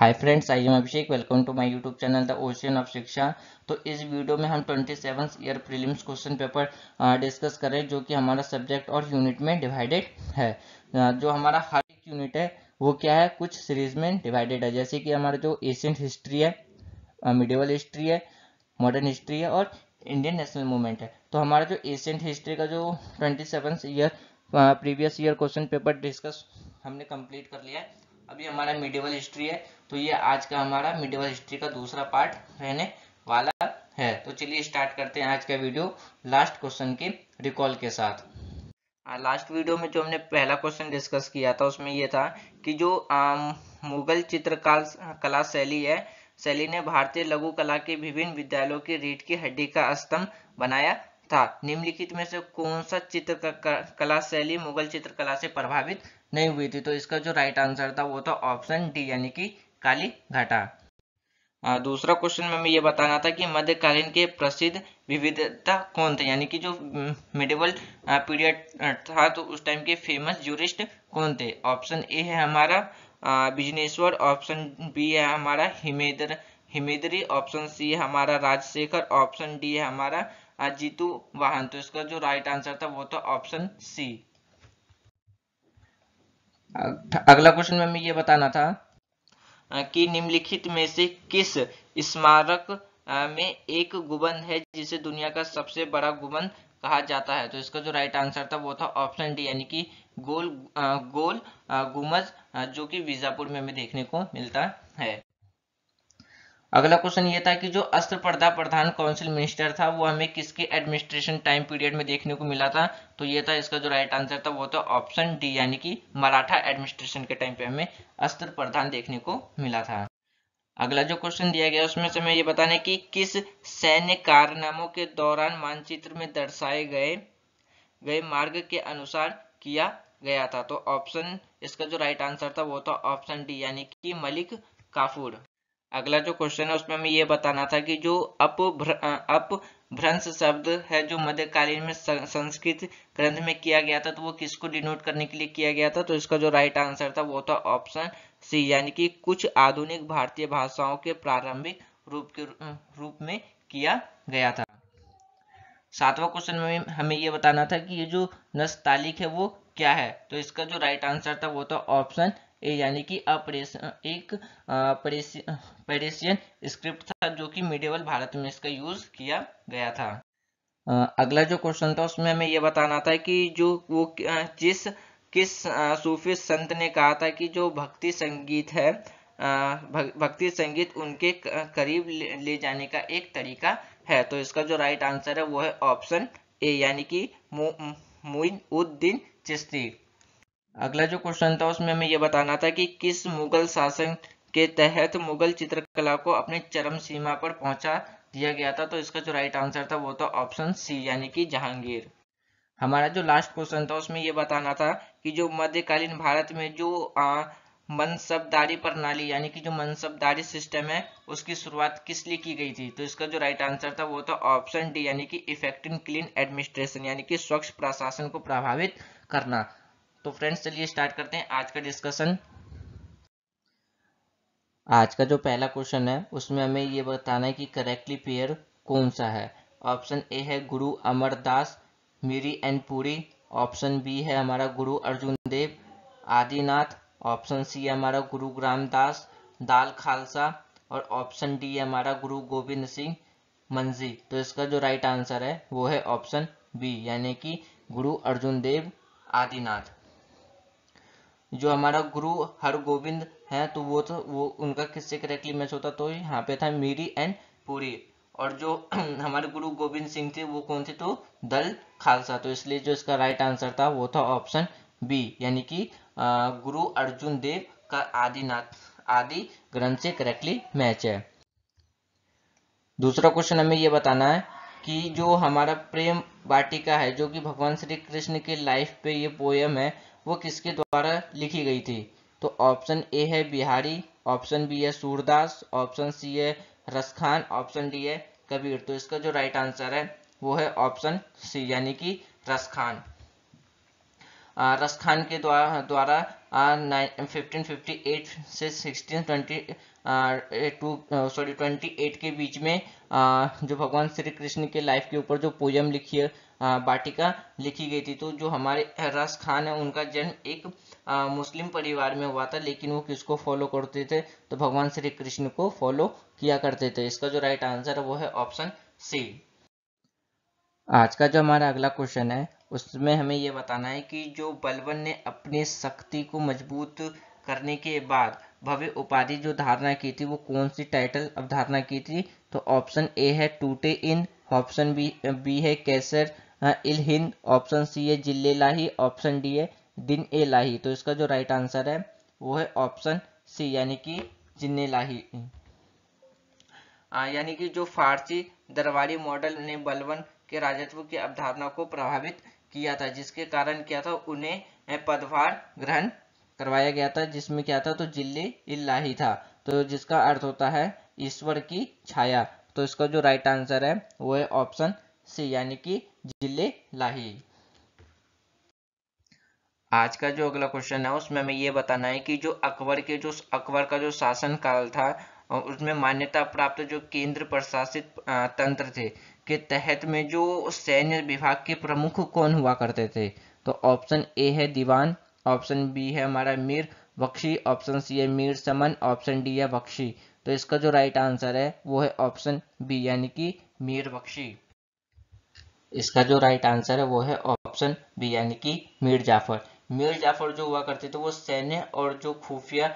Hi friends I am Abhishek welcome to my YouTube channel the ocean of Shiksha तो इस video में हम twenty seven year prelims question paper discuss करें जो कि हमारा सब्जेक्ट और यूनिट में डिवाइडेड है जो हमारा हर एक यूनिट है वो क्या है कुछ सीरीज में डिवाइडेड है जैसे कि हमारा जो एशियंट हिस्ट्री है मिडिवल हिस्ट्री है मॉडर्न हिस्ट्री है और इंडियन नेशनल मूवमेंट है तो हमारा जो एशियंट हिस्ट्री का जो twenty year previous year question paper discuss हमने कंप्लीट कर लिया है अभी हमारा मिडिवल हिस्ट्री है तो ये आज का हमारा मिडिवल हिस्ट्री का दूसरा पार्ट रहने वाला है तो चलिए स्टार्ट करते हैं आज का वीडियो लास्ट क्वेश्चन के रिकॉल के साथ लास्ट वीडियो में जो हमने पहला क्वेश्चन डिस्कस किया था उसमें यह था कि जो आ, मुगल चित्रकाल कला शैली है शैली ने भारतीय लघु कला के विभिन्न विद्यालयों की रीढ़ की हड्डी का स्तंभ बनाया था निम्नलिखित में से कौन सा चित्र कला शैली मुगल चित्रकला से प्रभावित नहीं हुई थी तो इसका जो राइट आंसर था वो था ऑप्शन डी यानी कि काली घाटा दूसरा क्वेश्चन में हमें ये बताना था कि मध्यकालीन के प्रसिद्ध विविधता कौन थे यानी कि जो मिडिवल पीरियड था तो उस टाइम के फेमस जूरिस्ट कौन थे ऑप्शन ए है हमारा बिजनेश्वर ऑप्शन बी है हमारा हिमेदर हिमेदरी ऑप्शन सी है हमारा राजशेखर ऑप्शन डी है हमारा जीतू वाहन तो इसका जो राइट आंसर था वो तो था ऑप्शन सी अगला क्वेश्चन में हमें यह बताना था कि निम्नलिखित में से किस स्मारक में एक गुबन है जिसे दुनिया का सबसे बड़ा गुबन कहा जाता है तो इसका जो राइट आंसर था वो था ऑप्शन डी यानी कि गोल गोल गुमज जो कि विजापुर में हमें देखने को मिलता है अगला क्वेश्चन ये था कि जो अस्त्र पर्दा प्रधान काउंसिल मिनिस्टर था वो हमें किसके एडमिनिस्ट्रेशन टाइम पीरियड में देखने को मिला था तो ये था इसका जो राइट आंसर था वो था ऑप्शन डी यानी कि मराठा एडमिनिस्ट्रेशन के टाइम पे हमें अस्त्र प्रधान देखने को मिला था अगला जो क्वेश्चन दिया गया उसमें से हमें ये बताने की किस सैन्य कारनामों के दौरान मानचित्र में दर्शाए गए गए मार्ग के अनुसार किया गया था तो ऑप्शन इसका जो राइट आंसर था वो था ऑप्शन डी यानी कि मलिक काफूर अगला जो क्वेश्चन है उसमें हमें ये बताना था कि जो अपभ्र अपभ्रंश शब्द है जो मध्यकालीन में संस्कृत ग्रंथ में किया गया था तो वो किसको डिनोट करने के लिए किया गया था तो इसका जो राइट आंसर था वो था ऑप्शन सी यानी कि कुछ आधुनिक भारतीय भाषाओं के प्रारंभिक रूप के रूप में किया गया था सातवां क्वेश्चन में हमें ये बताना था कि ये जो नस्तालिक है वो क्या है तो इसका जो राइट आंसर था वो था ऑप्शन यानी कि एक पेरिसियन स्क्रिप्ट था जो कि मिडेवल भारत में इसका यूज किया गया था अगला जो क्वेश्चन था उसमें हमें यह बताना था कि जो वो जिस किस सूफी संत ने कहा था कि जो भक्ति संगीत है भक्ति संगीत उनके करीब ले जाने का एक तरीका है तो इसका जो राइट आंसर है वो है ऑप्शन ए यानी कि मुइन उद्दीन चिश्ती अगला जो क्वेश्चन था उसमें हमें यह बताना था कि किस मुगल शासन के तहत मुगल चित्रकला को अपने चरम सीमा पर पहुंचा दिया गया था तो इसका जो राइट आंसर था वो था ऑप्शन सी यानी कि जहांगीर हमारा जो लास्ट क्वेश्चन था उसमें यह बताना था कि जो मध्यकालीन भारत में जो मनसबदारी प्रणाली यानी कि जो मनसबदारी सिस्टम है उसकी शुरुआत किस लिए की गई थी तो इसका जो राइट आंसर था वो था ऑप्शन डी यानी कि इफेक्टिव क्लीन एडमिनिस्ट्रेशन यानी कि स्वच्छ प्रशासन को प्रभावित करना तो फ्रेंड्स चलिए स्टार्ट करते हैं आज का डिस्कशन आज का जो पहला क्वेश्चन है उसमें हमें ये बताना है कि करेक्टली पेयर कौन सा है ऑप्शन ए है Guru Amar Das Miri and Puri option B है हमारा गुरु अर्जुन देव आदिनाथ ऑप्शन सी है हमारा गुरु रामदास दाल खालसा और ऑप्शन डी है हमारा गुरु गोविंद सिंह मंजी तो इसका जो राइट आंसर है वो है ऑप्शन बी यानी कि गुरु अर्जुन देव आदिनाथ जो हमारा गुरु हर गोविंद है तो वो तो वो उनका किससे करेक्टली मैच होता तो यहाँ पे था मीरी एंड पुरी और जो हमारे गुरु गोविंद सिंह थे वो कौन थे तो दल खालसा तो इसलिए जो इसका राइट आंसर था वो था ऑप्शन बी यानी कि गुरु अर्जुन देव का आदिनाथ आदि ग्रंथ से करेक्टली मैच है दूसरा क्वेश्चन हमें ये बताना है कि जो हमारा प्रेम वाटिका है जो कि भगवान श्री कृष्ण के लाइफ पे ये पोयम है वो किसके द्वारा लिखी गई थी तो ऑप्शन ए है बिहारी ऑप्शन बी है सूरदास ऑप्शन सी है रसखान ऑप्शन डी है कबीर तो इसका जो राइट आंसर है वो है ऑप्शन सी यानी कि रसखान रस खान के द्वारा फिफ्टीन से टू सॉरी ट्वेंटी के बीच में आ, जो भगवान श्री कृष्ण के लाइफ के ऊपर जो पोयम लिखी है बाटिका लिखी गई थी तो जो हमारे रस खान है उनका जन्म एक आ, मुस्लिम परिवार में हुआ था लेकिन वो किसको फॉलो करते थे तो भगवान श्री कृष्ण को फॉलो किया करते थे इसका जो राइट आंसर है वो है ऑप्शन सी आज का जो हमारा अगला क्वेश्चन है उसमें हमें यह बताना है कि जो बलवन ने अपनी शक्ति को मजबूत करने के बाद भव्य उपाधि जो धारणा की थी वो कौन सी टाइटल अवधारणा की थी तो ऑप्शन ए है टूटे इन ऑप्शन बी बी है कैसर हाँ, इल हिंद ऑप्शन सी है जिले लाही ऑप्शन डी है दिन ए लाही तो इसका जो राइट आंसर है वो है ऑप्शन सी यानी कि जिन्ने लाही हाँ, यानी कि जो फारसी दरबारी मॉडल ने बलवन के राजत्व की अवधारणा को प्रभावित किया था जिसके कारण क्या था उन्हें पदभार ग्रहण करवाया गया था जिसमें क्या था तो जिले इलाही था तो जिसका अर्थ होता है ईश्वर की छाया तो इसका जो राइट आंसर है वो है ऑप्शन सी यानी कि जिले लाही आज का जो अगला क्वेश्चन है उसमें हमें ये बताना है कि जो अकबर के जो अकबर का जो शासन काल था उसमें मान्यता प्राप्त जो केंद्र प्रशासित तंत्र थे के तहत में जो सैन्य विभाग के प्रमुख कौन हुआ करते थे तो ऑप्शन ए है दीवान ऑप्शन बी है हमारा मीर बख्शी ऑप्शन सी है मीर समन ऑप्शन डी है बख्शी तो इसका जो राइट आंसर है वो है ऑप्शन बी यानी कि मीर बख्शी इसका जो राइट आंसर है वो है ऑप्शन बी यानी कि मीर जाफर मीर जाफर जो हुआ करते थे वो सैन्य और जो खुफिया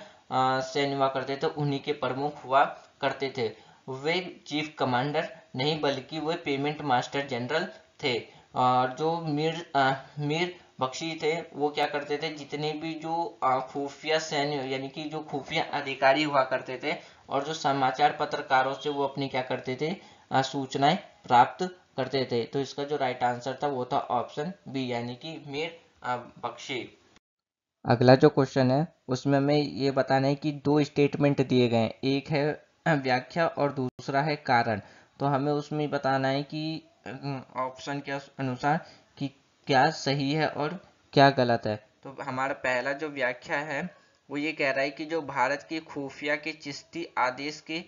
सैन्य हुआ करते थे उन्हीं के प्रमुख हुआ करते थे वे चीफ कमांडर नहीं बल्कि वे पेमेंट मास्टर जनरल थे और जो मीर आ, मीर बख्शी थे वो क्या करते थे जितने भी जो खुफिया सैन्य यानी कि जो खुफिया अधिकारी हुआ करते थे और जो समाचार पत्रकारों से वो अपनी क्या करते थे सूचनाएं प्राप्त करते थे तो इसका जो राइट आंसर था वो था ऑप्शन बी यानी कि मीर बख्शी अगला जो क्वेश्चन है उसमें हमें ये बताना है कि दो स्टेटमेंट दिए गए हैं एक है व्याख्या और दूसरा है कारण तो हमें उसमें बताना है कि ऑप्शन के अनुसार कि क्या सही है और क्या गलत है तो हमारा पहला जो व्याख्या है वो ये कह रहा है कि जो भारत की खुफिया के चिश्ती आदेश के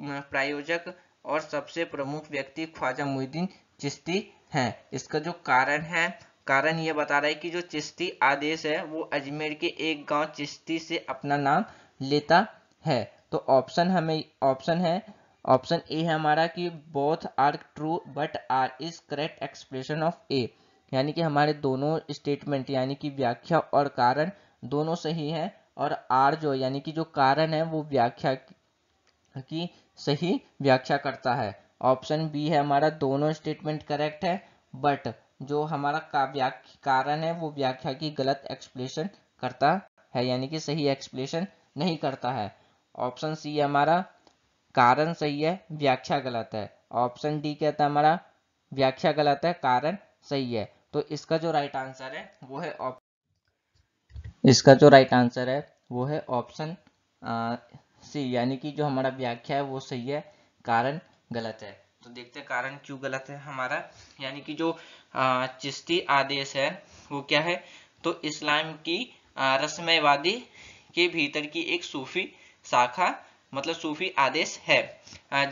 प्रायोजक और सबसे प्रमुख व्यक्ति ख्वाजा मुहीद्दीन चिश्ती हैं इसका जो कारण है कारण ये बता रहा है कि जो चिश्ती आदेश है वो अजमेर के एक गांव चिश्ती से अपना नाम लेता है तो ऑप्शन हमें ऑप्शन है ऑप्शन ए है हमारा कि both are true but R is correct explanation of A यानी कि हमारे दोनों स्टेटमेंट यानी कि व्याख्या और कारण दोनों सही है और आर जो यानी कि जो कारण है वो व्याख्या की सही व्याख्या करता है ऑप्शन बी है हमारा दोनों स्टेटमेंट करेक्ट है बट जो हमारा का कारण है वो व्याख्या की गलत एक्सप्रेशन करता है यानी कि सही एक्सप्लेशन नहीं करता है ऑप्शन सी हमारा कारण सही है व्याख्या गलत है ऑप्शन डी कहता है हमारा व्याख्या गलत है कारण सही है तो इसका जो राइट आंसर है वो है इसका जो राइट आंसर है वो है ऑप्शन सी यानी कि जो हमारा व्याख्या है वो सही है कारण गलत है तो देखते हैं कारण क्यों गलत है हमारा यानी कि जो चिश्ती आदेश है वो क्या है तो इस्लाम की रसमयवादी के भीतर की एक सूफी शाखा मतलब सूफी आदेश है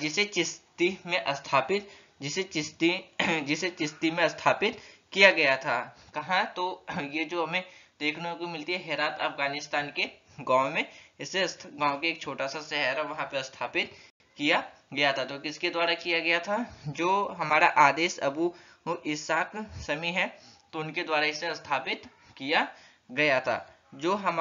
जिसे चिश्ती में स्थापित जिसे चिश्ती जिसे चिश्ती में स्थापित किया गया था कहा तो ये जो हमें देखने को मिलती है हेरात अफगानिस्तान के गांव में इसे गांव के एक छोटा सा शहर है वहां पर स्थापित किया गया था तो किसके द्वारा किया गया था जो हमारा आदेश अबू इसाक समी है तो उनके द्वारा इसे स्थापित किया गया था जो हम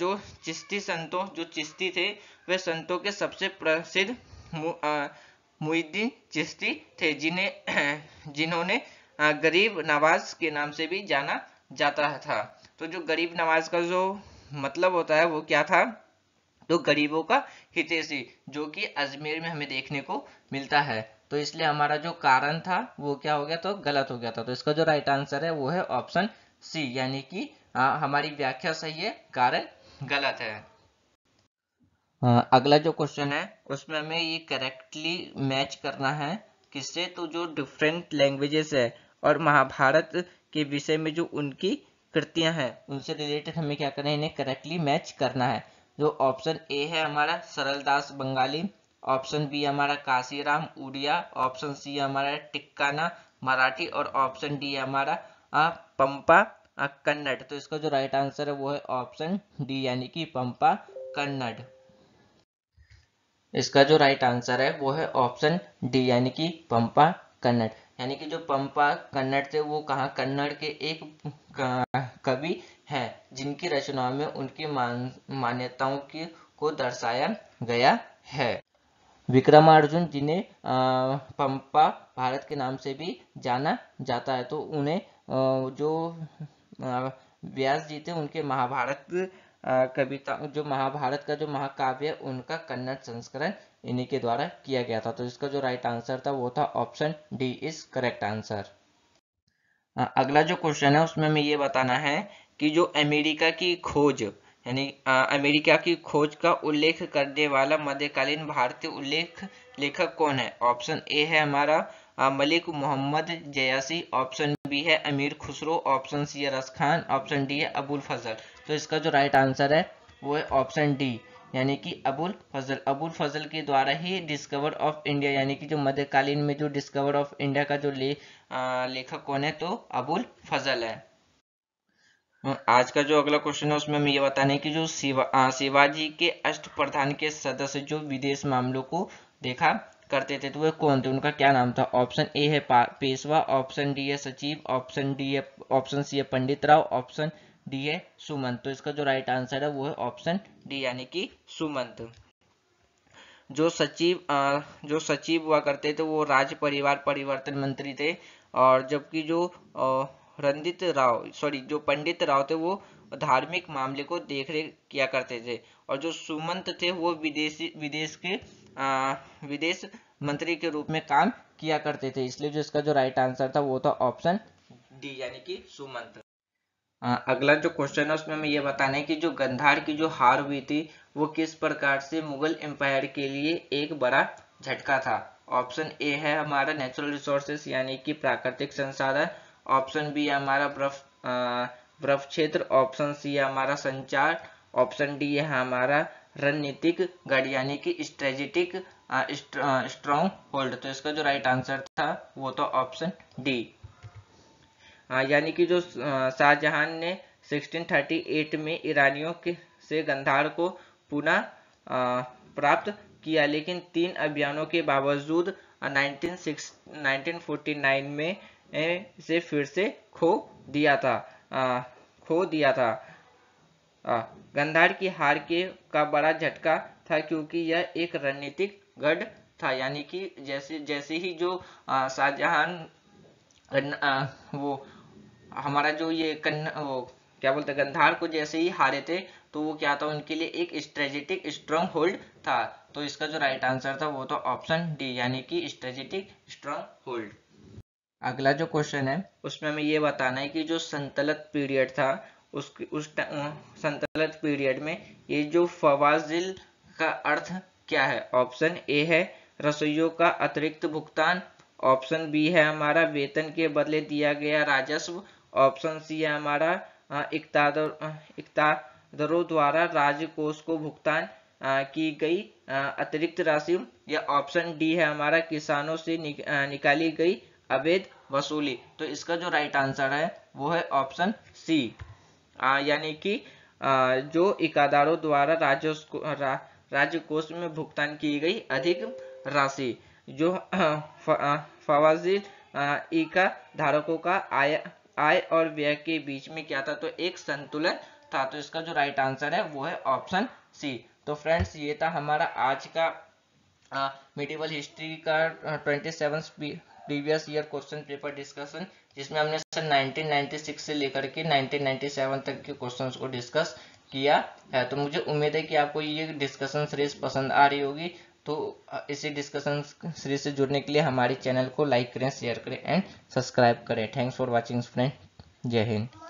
जो चिश्ती संतों जो चिश्ती थे वे संतों के सबसे प्रसिद्ध मुहिद्दीन चिश्ती थे जिन्हें जिन्होंने गरीब नवाज के नाम से भी जाना जाता था तो जो गरीब नवाज का जो मतलब होता है वो क्या था तो गरीबों का हितेशी जो कि अजमेर में हमें देखने को मिलता है तो इसलिए हमारा जो कारण था वो क्या हो गया तो गलत हो गया था तो इसका जो राइट आंसर है वो है ऑप्शन सी यानी कि आ, हाँ, हमारी व्याख्या सही है कारण गलत है आ, हाँ, अगला जो क्वेश्चन है उसमें हमें ये करेक्टली मैच करना है किससे तो जो डिफरेंट लैंग्वेजेस है और महाभारत के विषय में जो उनकी कृतियां हैं उनसे रिलेटेड हमें क्या करना है इन्हें करेक्टली मैच करना है जो ऑप्शन ए है हमारा सरलदास बंगाली ऑप्शन बी हमारा काशीराम उड़िया ऑप्शन सी हमारा टिक्काना मराठी और ऑप्शन डी हमारा हाँ, पंपा कन्नड़ तो इसका जो राइट आंसर है वो है ऑप्शन डी यानी कि पंपा कन्नड़ इसका जो राइट आंसर है वो है ऑप्शन डी यानी कि पंपा कन्नड़ यानी कि जो पंपा कन्नड़ थे वो कहा कन्नड़ के एक कवि हैं जिनकी रचनाओं में उनकी मान, मान्यताओं की को दर्शाया गया है विक्रमार्जुन जिन्हें पंपा भारत के नाम से भी जाना जाता है तो उन्हें जो व्यास जी थे उनके महाभारत कविता जो महाभारत का जो महाकाव्य है उनका कन्नड़ संस्करण इन्हीं के द्वारा किया गया था तो इसका जो राइट आंसर था वो था option D is correct answer अगला जो क्वेश्चन है उसमें हमें ये बताना है कि जो अमेरिका की खोज यानी अमेरिका की खोज का उल्लेख करने वाला मध्यकालीन भारतीय उल्लेख लेखक कौन है ऑप्शन ए है हमारा मलिक मोहम्मद जयासी ऑप्शन बी है अमीर खुसरो ऑप्शन सी है रस खान ऑप्शन डी है अबुल फजल तो इसका जो राइट आंसर है वो है ऑप्शन डी यानी कि अबुल फजल अबुल फजल के द्वारा ही डिस्कवर ऑफ इंडिया यानी कि जो मध्यकालीन में जो डिस्कवर ऑफ इंडिया का जो ले आ, लेखक कौन है तो अबुल फजल है आज का जो अगला क्वेश्चन है उसमें हमें ये बताने की जो शिवा शिवाजी के अष्ट प्रधान के सदस्य जो विदेश मामलों को देखा करते थे तो वह कौन थे उनका क्या नाम था ऑप्शन ए है पेशवा ऑप्शन डी है सचिव ऑप्शन डी है ऑप्शन सी है पंडित राव ऑप्शन डी है सुमंत तो इसका जो राइट आंसर है वो है ऑप्शन डी यानी कि सुमंत जो सचिव जो सचिव हुआ करते थे वो राज्य परिवार परिवर्तन मंत्री थे और जबकि जो रंजित राव सॉरी जो पंडित राव थे वो धार्मिक मामले को देखरेख किया करते थे और जो सुमंत थे वो विदेशी विदेश के विदेश हम्म। मंत्री के रूप में काम किया करते थे इसलिए जो इसका जो राइट आंसर था वो था ऑप्शन डी यानी कि सुमंत अगला जो क्वेश्चन है उसमें हमें यह बताना है कि जो गंधार की जो हार हुई थी वो किस प्रकार से मुगल एम्पायर के लिए एक बड़ा झटका था ऑप्शन ए है हमारा नेचुरल रिसोर्सेस यानी कि प्राकृतिक संसाधन ऑप्शन बी है हमारा ब्रफ बर्फ क्षेत्र ऑप्शन सी है हमारा संचार ऑप्शन डी है हमारा रणनीतिक गढ़ यानी कि स्ट्रेजिटिक स्ट्रॉन्ग होल्ड तो इसका जो राइट आंसर था वो तो ऑप्शन डी यानी कि जो शाहजहां ने 1638 में ईरानियों के से गंधार को पुनः प्राप्त किया लेकिन तीन अभियानों के बावजूद 1906 1949 में से फिर से खो दिया था आ, खो दिया था गंधार की हार के का बड़ा झटका था क्योंकि यह एक रणनीतिक गढ़ था यानी कि जैसे जैसे ही जो शाहजहां वो हमारा जो ये कन्ना वो क्या बोलते गंधार को जैसे ही हारे थे तो वो क्या था उनके लिए एक स्ट्रेटेजिक स्ट्रॉन्ग होल्ड था तो इसका जो राइट आंसर था वो था ऑप्शन डी यानी कि स्ट्रेटेजिक स्ट्रॉन्ग होल्ड अगला जो क्वेश्चन है उसमें हमें ये बताना है कि जो संतलत पीरियड था उसकी उस संतुलित पीरियड में ये जो फवाजिल का अर्थ क्या है ऑप्शन ए है रसोइयों का अतिरिक्त भुगतान ऑप्शन बी है हमारा वेतन के बदले दिया गया राजस्व ऑप्शन सी है हमारा इकतादरों द्वारा राजकोष को भुगतान की गई अतिरिक्त राशि या ऑप्शन डी है हमारा किसानों से निक, निकाली गई अवैध वसूली तो इसका जो राइट आंसर है वो है ऑप्शन सी यानी कि जो इकादारों द्वारा राजस्व रा, राज्य कोष में भुगतान की गई अधिक राशि जो फवाजी इका धारकों का आय आय और व्यय के बीच में क्या था तो एक संतुलन था तो इसका जो राइट आंसर है वो है ऑप्शन सी तो फ्रेंड्स ये था हमारा आज का मिडिवल हिस्ट्री का twenty seven previous year question paper discussion जिसमें हमने सर 1996 से लेकर के 1997 तक के क्वेश्चंस को डिस्कस किया है तो मुझे उम्मीद है कि आपको ये डिस्कशन सीरीज पसंद आ रही होगी तो इसी डिस्कशन सीरीज से जुड़ने के लिए हमारे चैनल को लाइक करें शेयर करें एंड सब्सक्राइब करें थैंक्स फॉर वॉचिंग फ्रेंड जय हिंद